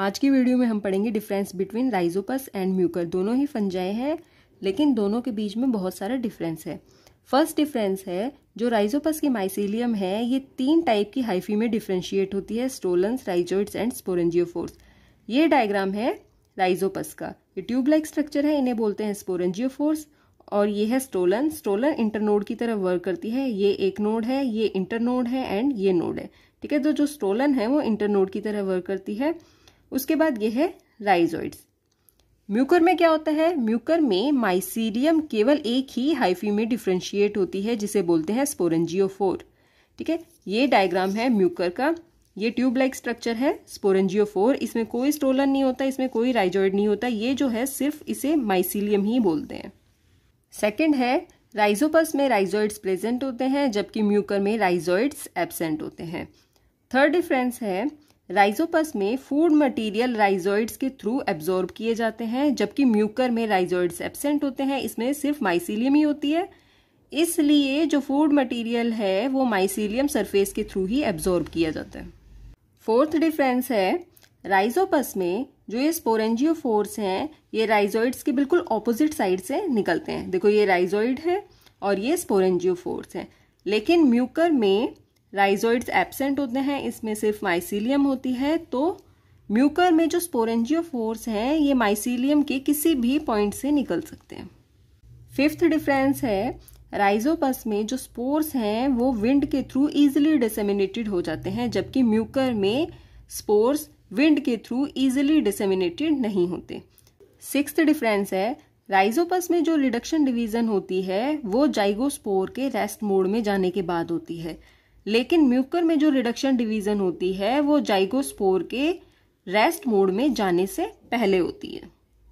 आज की वीडियो में हम पढ़ेंगे difference between Rhizopus and Mucor दोनों ही फंजाई हैं लेकिन दोनों के बीच में बहुत सारा डिफरेंस है फर्स्ट डिफरेंस है जो राइजोपस की माइसिलियम है ये तीन टाइप की हाइफी में डिफ्रेंशिएट होती है स्टोलन्स राइजोइड्स एंड स्पोरेंजियोफोर्स ये डायग्राम है राइजोपस का ये ट्यूब लाइक स्ट्रक्चर है इन्हें बोलते हैं स्पोरेंजियोफोर्स और ये है स्टोलन स्टोलन इंटरनोड की तरह वर्क करती है ये एक नोड है ये इंटरनोड है एंड ये नोड है ठीक है तो जो स्टोलन है वो इंटरनोड की तरह वर्क करती है उसके बाद ये है राइजोइड्स म्यूकर में क्या होता है म्यूकर में माइसीलियम केवल एक ही हाइफी में डिफ्रेंशिएट होती है जिसे बोलते हैं स्पोरेंजियो ठीक है ये डायग्राम है म्यूकर का ये ट्यूब लाइक स्ट्रक्चर है स्पोरेंजियो इसमें कोई स्टोलन नहीं होता इसमें कोई राइजॉइड नहीं होता ये जो है सिर्फ इसे माइसीलियम ही बोलते हैं सेकेंड है राइजोपस में राइजॉइड्स प्रेजेंट होते हैं जबकि म्यूकर में राइजॉइड्स एबसेंट होते हैं थर्ड डिफरेंस है राइजोपस में फूड मटेरियल राइजोइड्स के थ्रू एब्जॉर्ब किए जाते हैं जबकि म्यूकर में राइजोइड्स एब्सेंट होते हैं इसमें सिर्फ माइसीलियम ही होती है इसलिए जो फूड मटेरियल है वो माइसीलियम सरफेस के थ्रू ही एब्जॉर्ब किया जाता है फोर्थ डिफरेंस है राइजोपस में जो ये स्पोरेंजियो फोर्स हैं ये राइजोइड्स के बिल्कुल ऑपोजिट साइड से निकलते हैं देखो ये राइजोइड है और ये स्पोरेंजियो फोर्स है लेकिन म्यूकर में राइजोइड्स एबसेंट होते हैं इसमें सिर्फ माइसीलियम होती है तो म्यूकर में जो स्पोरेंजियो फोर्स हैं ये माइसीलियम के किसी भी पॉइंट से निकल सकते हैं फिफ्थ डिफरेंस है राइजोपस में जो स्पोर्स हैं वो विंड के थ्रू इजिली डिसेमिनेटेड हो जाते हैं जबकि म्यूकर में स्पोर्स विंड के थ्रू इजिली डिसेमिनेटेड नहीं होते सिक्स डिफरेंस है राइजोपस में जो रिडक्शन डिवीजन होती है वो जाइगोस्पोर के रेस्ट मोड में जाने के बाद होती है लेकिन म्यूकर में जो रिडक्शन डिवीजन होती है वो जाइगोस्पोर के रेस्ट मोड में जाने से पहले होती है